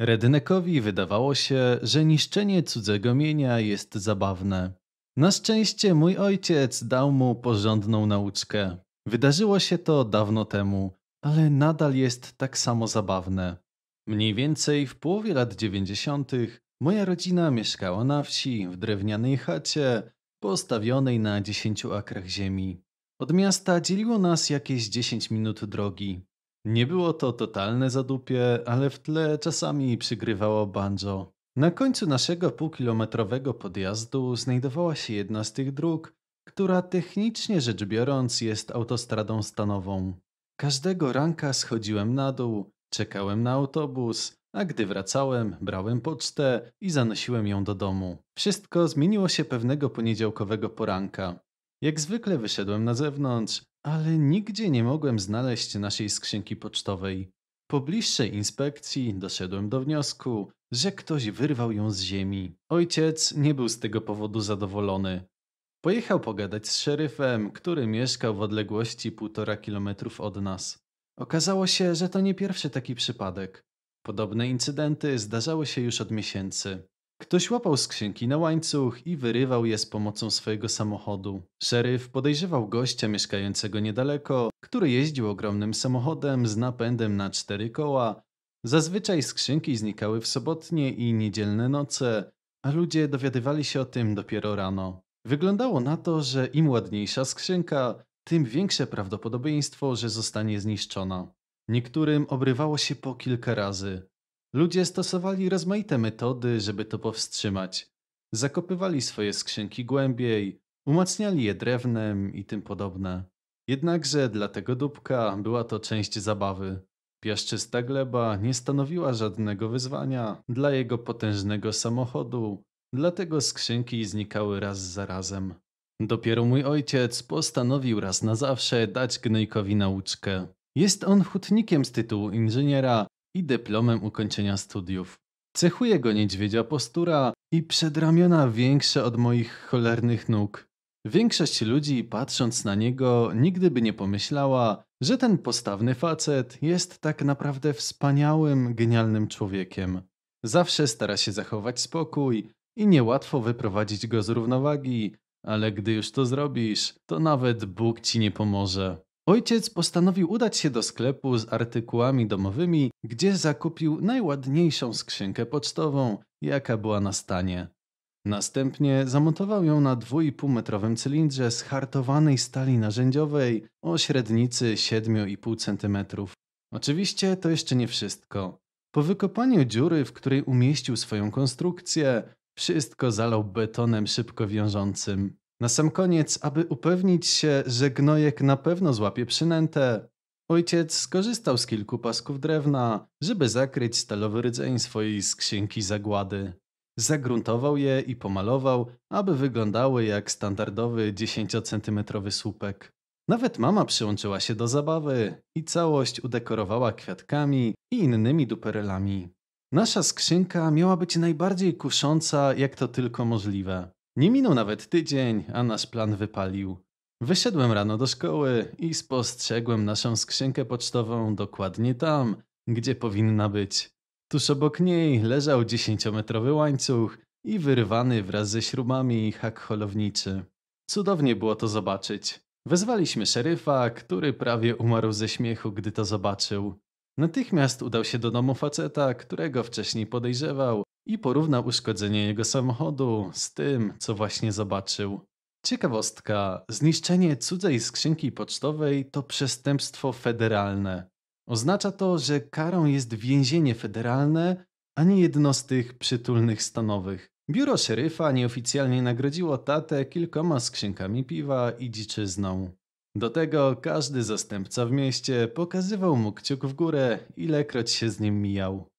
Redneckowi wydawało się, że niszczenie cudzego mienia jest zabawne. Na szczęście mój ojciec dał mu porządną nauczkę. Wydarzyło się to dawno temu, ale nadal jest tak samo zabawne. Mniej więcej w połowie lat dziewięćdziesiątych moja rodzina mieszkała na wsi w drewnianej chacie postawionej na dziesięciu akrach ziemi. Od miasta dzieliło nas jakieś dziesięć minut drogi. Nie było to totalne zadupie, ale w tle czasami przygrywało banjo. Na końcu naszego półkilometrowego podjazdu znajdowała się jedna z tych dróg, która technicznie rzecz biorąc jest autostradą stanową. Każdego ranka schodziłem na dół, czekałem na autobus, a gdy wracałem, brałem pocztę i zanosiłem ją do domu. Wszystko zmieniło się pewnego poniedziałkowego poranka. Jak zwykle wyszedłem na zewnątrz, ale nigdzie nie mogłem znaleźć naszej skrzynki pocztowej. Po bliższej inspekcji doszedłem do wniosku, że ktoś wyrwał ją z ziemi. Ojciec nie był z tego powodu zadowolony. Pojechał pogadać z szeryfem, który mieszkał w odległości półtora kilometrów od nas. Okazało się, że to nie pierwszy taki przypadek. Podobne incydenty zdarzały się już od miesięcy. Ktoś łapał skrzynki na łańcuch i wyrywał je z pomocą swojego samochodu. Szeryf podejrzewał gościa mieszkającego niedaleko, który jeździł ogromnym samochodem z napędem na cztery koła. Zazwyczaj skrzynki znikały w sobotnie i niedzielne noce, a ludzie dowiadywali się o tym dopiero rano. Wyglądało na to, że im ładniejsza skrzynka, tym większe prawdopodobieństwo, że zostanie zniszczona. Niektórym obrywało się po kilka razy, Ludzie stosowali rozmaite metody, żeby to powstrzymać. Zakopywali swoje skrzynki głębiej, umacniali je drewnem i tym podobne. Jednakże dla tego dupka była to część zabawy. Piaszczysta gleba nie stanowiła żadnego wyzwania dla jego potężnego samochodu, dlatego skrzynki znikały raz za razem. Dopiero mój ojciec postanowił raz na zawsze dać Gnejkowi nauczkę. Jest on hutnikiem z tytułu inżyniera i dyplomem ukończenia studiów. Cechuje go niedźwiedzia postura i przedramiona większe od moich cholernych nóg. Większość ludzi, patrząc na niego, nigdy by nie pomyślała, że ten postawny facet jest tak naprawdę wspaniałym, genialnym człowiekiem. Zawsze stara się zachować spokój i niełatwo wyprowadzić go z równowagi, ale gdy już to zrobisz, to nawet Bóg ci nie pomoże. Ojciec postanowił udać się do sklepu z artykułami domowymi, gdzie zakupił najładniejszą skrzynkę pocztową, jaka była na stanie. Następnie zamontował ją na 2,5-metrowym cylindrze z hartowanej stali narzędziowej o średnicy 7,5 cm. Oczywiście to jeszcze nie wszystko. Po wykopaniu dziury, w której umieścił swoją konstrukcję, wszystko zalał betonem szybko wiążącym. Na sam koniec, aby upewnić się, że gnojek na pewno złapie przynętę, ojciec skorzystał z kilku pasków drewna, żeby zakryć stalowy rdzeń swojej skrzynki zagłady. Zagruntował je i pomalował, aby wyglądały jak standardowy 10-centymetrowy słupek. Nawet mama przyłączyła się do zabawy i całość udekorowała kwiatkami i innymi duperelami. Nasza skrzynka miała być najbardziej kusząca, jak to tylko możliwe. Nie minął nawet tydzień, a nasz plan wypalił. Wyszedłem rano do szkoły i spostrzegłem naszą skrzynkę pocztową dokładnie tam, gdzie powinna być. Tuż obok niej leżał dziesięciometrowy łańcuch i wyrwany wraz ze śrubami hak holowniczy. Cudownie było to zobaczyć. Wezwaliśmy szeryfa, który prawie umarł ze śmiechu, gdy to zobaczył. Natychmiast udał się do domu faceta, którego wcześniej podejrzewał, i porównał uszkodzenie jego samochodu z tym, co właśnie zobaczył. Ciekawostka: zniszczenie cudzej skrzynki pocztowej to przestępstwo federalne. Oznacza to, że karą jest więzienie federalne, a nie jedno z tych przytulnych stanowych. Biuro szeryfa nieoficjalnie nagrodziło tatę kilkoma skrzynkami piwa i dziczyzną. Do tego każdy zastępca w mieście pokazywał mu kciuk w górę, ilekroć się z nim mijał.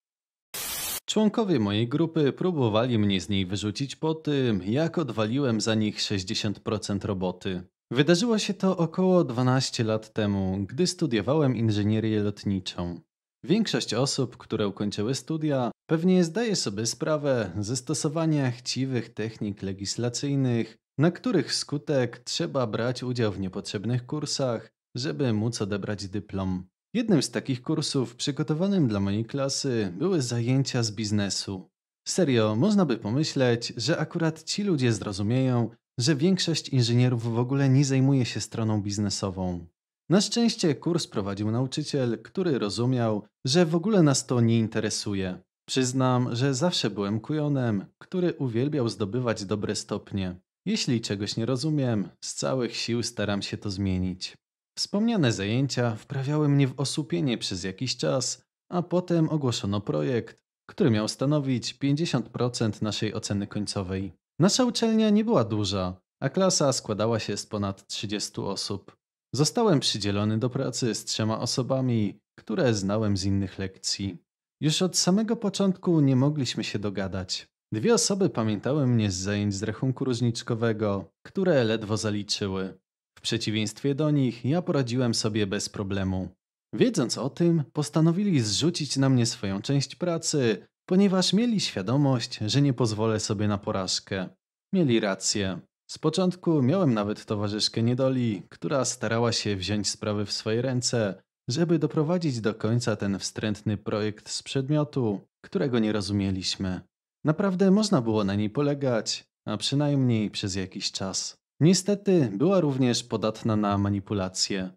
Członkowie mojej grupy próbowali mnie z niej wyrzucić po tym, jak odwaliłem za nich 60% roboty. Wydarzyło się to około 12 lat temu, gdy studiowałem inżynierię lotniczą. Większość osób, które ukończyły studia, pewnie zdaje sobie sprawę ze stosowania chciwych technik legislacyjnych, na których skutek trzeba brać udział w niepotrzebnych kursach, żeby móc odebrać dyplom. Jednym z takich kursów przygotowanym dla mojej klasy były zajęcia z biznesu. Serio, można by pomyśleć, że akurat ci ludzie zrozumieją, że większość inżynierów w ogóle nie zajmuje się stroną biznesową. Na szczęście kurs prowadził nauczyciel, który rozumiał, że w ogóle nas to nie interesuje. Przyznam, że zawsze byłem kujonem, który uwielbiał zdobywać dobre stopnie. Jeśli czegoś nie rozumiem, z całych sił staram się to zmienić. Wspomniane zajęcia wprawiały mnie w osłupienie przez jakiś czas, a potem ogłoszono projekt, który miał stanowić 50% naszej oceny końcowej. Nasza uczelnia nie była duża, a klasa składała się z ponad 30 osób. Zostałem przydzielony do pracy z trzema osobami, które znałem z innych lekcji. Już od samego początku nie mogliśmy się dogadać. Dwie osoby pamiętały mnie z zajęć z rachunku różniczkowego, które ledwo zaliczyły. W przeciwieństwie do nich, ja poradziłem sobie bez problemu. Wiedząc o tym, postanowili zrzucić na mnie swoją część pracy, ponieważ mieli świadomość, że nie pozwolę sobie na porażkę. Mieli rację. Z początku miałem nawet towarzyszkę niedoli, która starała się wziąć sprawy w swoje ręce, żeby doprowadzić do końca ten wstrętny projekt z przedmiotu, którego nie rozumieliśmy. Naprawdę można było na niej polegać, a przynajmniej przez jakiś czas. Niestety była również podatna na manipulacje.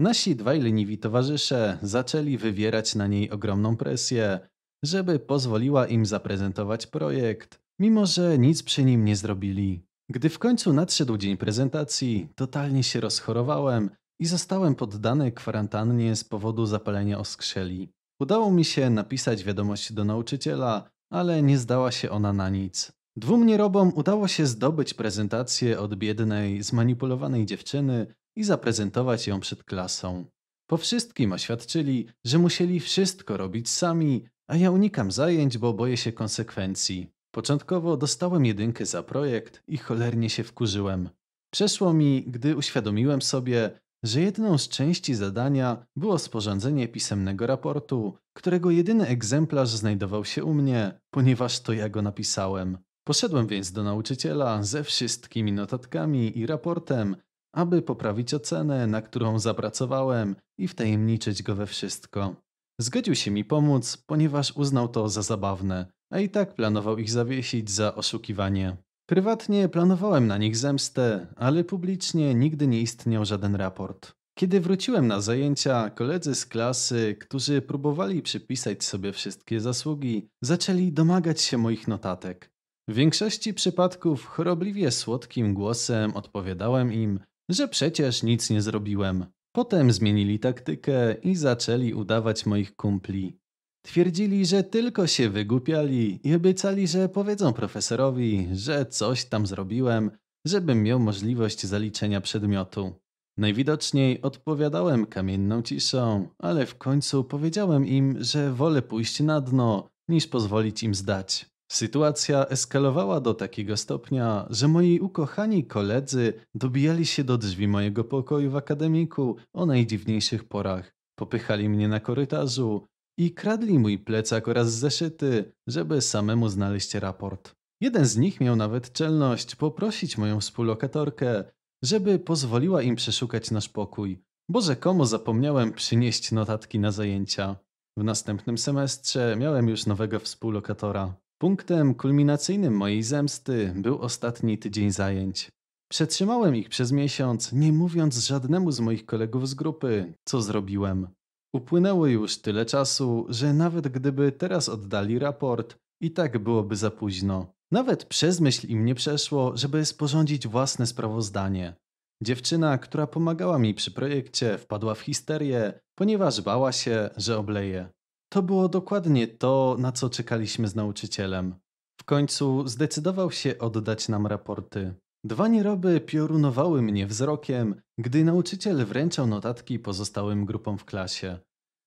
Nasi dwaj leniwi towarzysze zaczęli wywierać na niej ogromną presję, żeby pozwoliła im zaprezentować projekt, mimo że nic przy nim nie zrobili. Gdy w końcu nadszedł dzień prezentacji, totalnie się rozchorowałem i zostałem poddany kwarantannie z powodu zapalenia oskrzeli. Udało mi się napisać wiadomość do nauczyciela, ale nie zdała się ona na nic. Dwóm nierobom udało się zdobyć prezentację od biednej, zmanipulowanej dziewczyny i zaprezentować ją przed klasą. Po wszystkim oświadczyli, że musieli wszystko robić sami, a ja unikam zajęć, bo boję się konsekwencji. Początkowo dostałem jedynkę za projekt i cholernie się wkurzyłem. Przeszło mi, gdy uświadomiłem sobie, że jedną z części zadania było sporządzenie pisemnego raportu, którego jedyny egzemplarz znajdował się u mnie, ponieważ to ja go napisałem. Poszedłem więc do nauczyciela ze wszystkimi notatkami i raportem, aby poprawić ocenę, na którą zapracowałem i wtajemniczyć go we wszystko. Zgodził się mi pomóc, ponieważ uznał to za zabawne, a i tak planował ich zawiesić za oszukiwanie. Prywatnie planowałem na nich zemstę, ale publicznie nigdy nie istniał żaden raport. Kiedy wróciłem na zajęcia, koledzy z klasy, którzy próbowali przypisać sobie wszystkie zasługi, zaczęli domagać się moich notatek. W większości przypadków chorobliwie słodkim głosem odpowiadałem im, że przecież nic nie zrobiłem. Potem zmienili taktykę i zaczęli udawać moich kumpli. Twierdzili, że tylko się wygłupiali i obiecali, że powiedzą profesorowi, że coś tam zrobiłem, żebym miał możliwość zaliczenia przedmiotu. Najwidoczniej odpowiadałem kamienną ciszą, ale w końcu powiedziałem im, że wolę pójść na dno, niż pozwolić im zdać. Sytuacja eskalowała do takiego stopnia, że moi ukochani koledzy dobijali się do drzwi mojego pokoju w akademiku o najdziwniejszych porach, popychali mnie na korytarzu i kradli mój plecak oraz zeszyty, żeby samemu znaleźć raport. Jeden z nich miał nawet czelność poprosić moją współlokatorkę, żeby pozwoliła im przeszukać nasz pokój, bo rzekomo zapomniałem przynieść notatki na zajęcia. W następnym semestrze miałem już nowego współlokatora. Punktem kulminacyjnym mojej zemsty był ostatni tydzień zajęć. Przetrzymałem ich przez miesiąc, nie mówiąc żadnemu z moich kolegów z grupy, co zrobiłem. Upłynęło już tyle czasu, że nawet gdyby teraz oddali raport, i tak byłoby za późno. Nawet przez myśl im nie przeszło, żeby sporządzić własne sprawozdanie. Dziewczyna, która pomagała mi przy projekcie, wpadła w histerię, ponieważ bała się, że obleje. To było dokładnie to, na co czekaliśmy z nauczycielem. W końcu zdecydował się oddać nam raporty. Dwa nieroby piorunowały mnie wzrokiem, gdy nauczyciel wręczał notatki pozostałym grupom w klasie.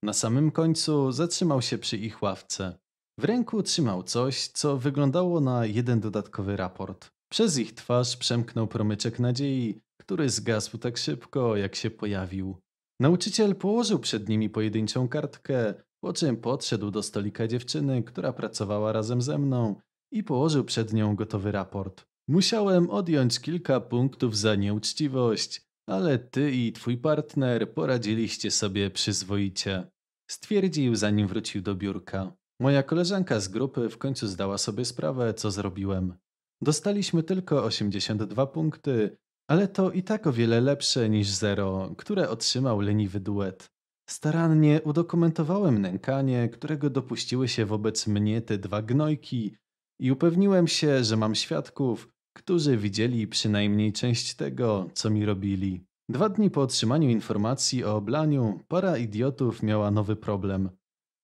Na samym końcu zatrzymał się przy ich ławce. W ręku trzymał coś, co wyglądało na jeden dodatkowy raport. Przez ich twarz przemknął promyczek nadziei, który zgasł tak szybko, jak się pojawił. Nauczyciel położył przed nimi pojedynczą kartkę, po czym podszedł do stolika dziewczyny, która pracowała razem ze mną i położył przed nią gotowy raport. Musiałem odjąć kilka punktów za nieuczciwość, ale ty i twój partner poradziliście sobie przyzwoicie. Stwierdził, zanim wrócił do biurka. Moja koleżanka z grupy w końcu zdała sobie sprawę, co zrobiłem. Dostaliśmy tylko 82 punkty, ale to i tak o wiele lepsze niż zero, które otrzymał leniwy duet. Starannie udokumentowałem nękanie, którego dopuściły się wobec mnie te dwa gnojki i upewniłem się, że mam świadków, którzy widzieli przynajmniej część tego, co mi robili. Dwa dni po otrzymaniu informacji o oblaniu, para idiotów miała nowy problem.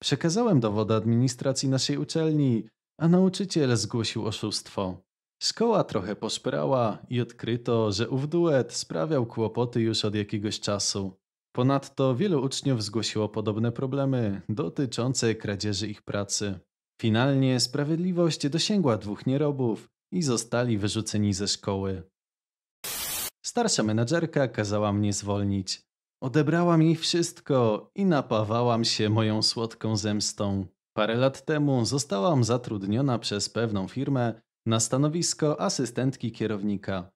Przekazałem dowody administracji naszej uczelni, a nauczyciel zgłosił oszustwo. Szkoła trochę poszperała i odkryto, że ów duet sprawiał kłopoty już od jakiegoś czasu. Ponadto wielu uczniów zgłosiło podobne problemy dotyczące kradzieży ich pracy. Finalnie sprawiedliwość dosięgła dwóch nierobów i zostali wyrzuceni ze szkoły. Starsza menadżerka kazała mnie zwolnić. Odebrałam jej wszystko i napawałam się moją słodką zemstą. Parę lat temu zostałam zatrudniona przez pewną firmę na stanowisko asystentki kierownika.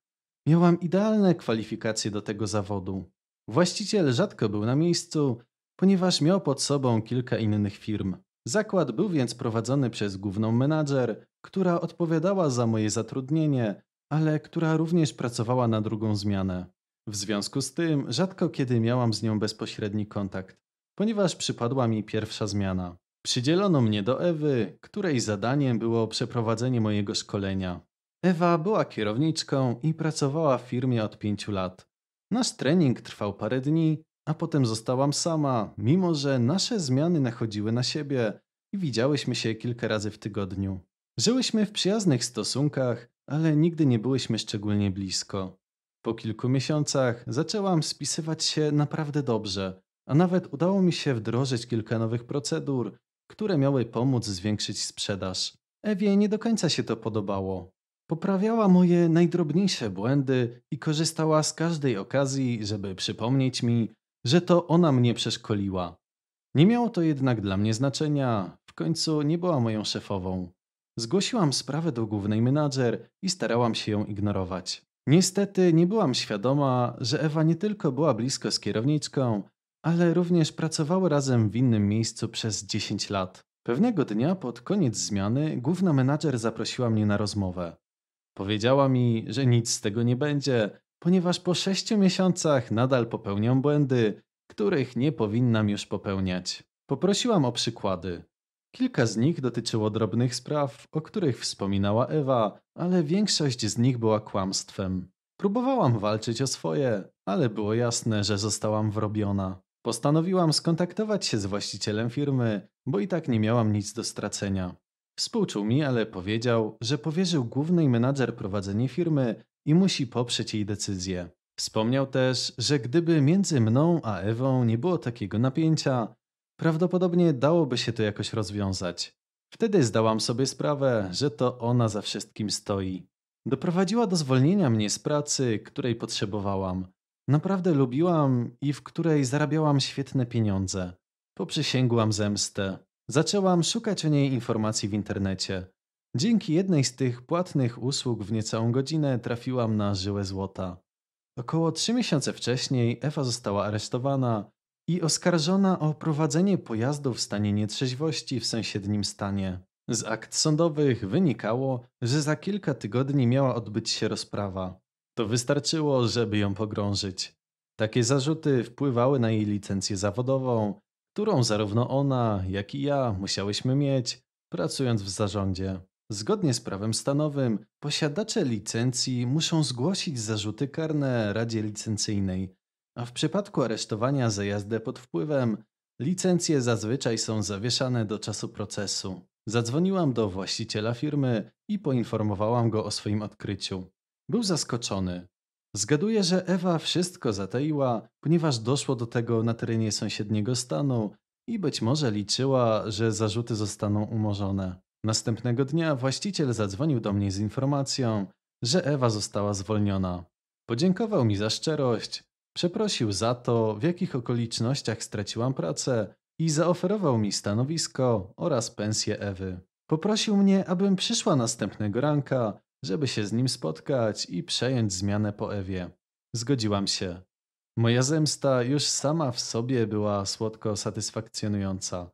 Miałam idealne kwalifikacje do tego zawodu. Właściciel rzadko był na miejscu, ponieważ miał pod sobą kilka innych firm. Zakład był więc prowadzony przez główną menadżer, która odpowiadała za moje zatrudnienie, ale która również pracowała na drugą zmianę. W związku z tym rzadko kiedy miałam z nią bezpośredni kontakt, ponieważ przypadła mi pierwsza zmiana. Przydzielono mnie do Ewy, której zadaniem było przeprowadzenie mojego szkolenia. Ewa była kierowniczką i pracowała w firmie od pięciu lat. Nasz trening trwał parę dni, a potem zostałam sama, mimo że nasze zmiany nachodziły na siebie i widziałyśmy się kilka razy w tygodniu. Żyłyśmy w przyjaznych stosunkach, ale nigdy nie byłyśmy szczególnie blisko. Po kilku miesiącach zaczęłam spisywać się naprawdę dobrze, a nawet udało mi się wdrożyć kilka nowych procedur, które miały pomóc zwiększyć sprzedaż. Ewie nie do końca się to podobało. Poprawiała moje najdrobniejsze błędy i korzystała z każdej okazji, żeby przypomnieć mi, że to ona mnie przeszkoliła. Nie miało to jednak dla mnie znaczenia, w końcu nie była moją szefową. Zgłosiłam sprawę do głównej menadżer i starałam się ją ignorować. Niestety nie byłam świadoma, że Ewa nie tylko była blisko z kierowniczką, ale również pracowały razem w innym miejscu przez 10 lat. Pewnego dnia pod koniec zmiany główna menadżer zaprosiła mnie na rozmowę. Powiedziała mi, że nic z tego nie będzie, ponieważ po sześciu miesiącach nadal popełniam błędy, których nie powinnam już popełniać. Poprosiłam o przykłady. Kilka z nich dotyczyło drobnych spraw, o których wspominała Ewa, ale większość z nich była kłamstwem. Próbowałam walczyć o swoje, ale było jasne, że zostałam wrobiona. Postanowiłam skontaktować się z właścicielem firmy, bo i tak nie miałam nic do stracenia. Współczuł mi, ale powiedział, że powierzył głównej menadżer prowadzenie firmy i musi poprzeć jej decyzję. Wspomniał też, że gdyby między mną a Ewą nie było takiego napięcia, prawdopodobnie dałoby się to jakoś rozwiązać. Wtedy zdałam sobie sprawę, że to ona za wszystkim stoi. Doprowadziła do zwolnienia mnie z pracy, której potrzebowałam. Naprawdę lubiłam i w której zarabiałam świetne pieniądze. Poprzysięgłam zemstę. Zaczęłam szukać o niej informacji w internecie. Dzięki jednej z tych płatnych usług w niecałą godzinę trafiłam na żyłę złota. Około trzy miesiące wcześniej Ewa została aresztowana i oskarżona o prowadzenie pojazdu w stanie nietrzeźwości w sąsiednim stanie. Z akt sądowych wynikało, że za kilka tygodni miała odbyć się rozprawa. To wystarczyło, żeby ją pogrążyć. Takie zarzuty wpływały na jej licencję zawodową, którą zarówno ona, jak i ja musiałyśmy mieć, pracując w zarządzie. Zgodnie z prawem stanowym, posiadacze licencji muszą zgłosić zarzuty karne Radzie Licencyjnej, a w przypadku aresztowania za jazdę pod wpływem, licencje zazwyczaj są zawieszane do czasu procesu. Zadzwoniłam do właściciela firmy i poinformowałam go o swoim odkryciu. Był zaskoczony, Zgaduję, że Ewa wszystko zataiła, ponieważ doszło do tego na terenie sąsiedniego stanu i być może liczyła, że zarzuty zostaną umorzone. Następnego dnia właściciel zadzwonił do mnie z informacją, że Ewa została zwolniona. Podziękował mi za szczerość, przeprosił za to, w jakich okolicznościach straciłam pracę i zaoferował mi stanowisko oraz pensję Ewy. Poprosił mnie, abym przyszła następnego ranka żeby się z nim spotkać i przejąć zmianę po Ewie. Zgodziłam się. Moja zemsta już sama w sobie była słodko satysfakcjonująca,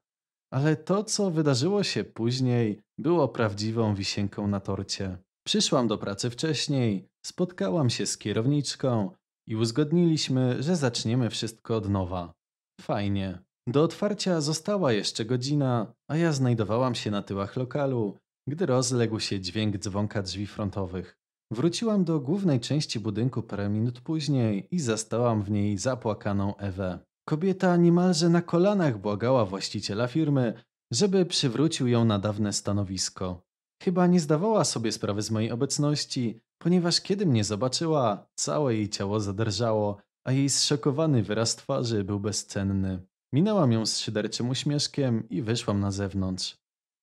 ale to, co wydarzyło się później, było prawdziwą wisienką na torcie. Przyszłam do pracy wcześniej, spotkałam się z kierowniczką i uzgodniliśmy, że zaczniemy wszystko od nowa. Fajnie. Do otwarcia została jeszcze godzina, a ja znajdowałam się na tyłach lokalu, gdy rozległ się dźwięk dzwonka drzwi frontowych, wróciłam do głównej części budynku parę minut później i zastałam w niej zapłakaną Ewę. Kobieta niemalże na kolanach błagała właściciela firmy, żeby przywrócił ją na dawne stanowisko. Chyba nie zdawała sobie sprawy z mojej obecności, ponieważ kiedy mnie zobaczyła, całe jej ciało zadrżało, a jej zszokowany wyraz twarzy był bezcenny. Minęłam ją z szyderczym uśmieszkiem i wyszłam na zewnątrz.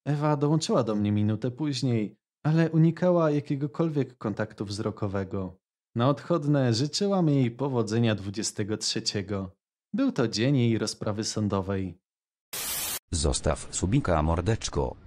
Ewa dołączyła do mnie minutę później, ale unikała jakiegokolwiek kontaktu wzrokowego. Na odchodne życzyłam jej powodzenia 23. Był to dzień jej rozprawy sądowej. Zostaw subika mordeczko.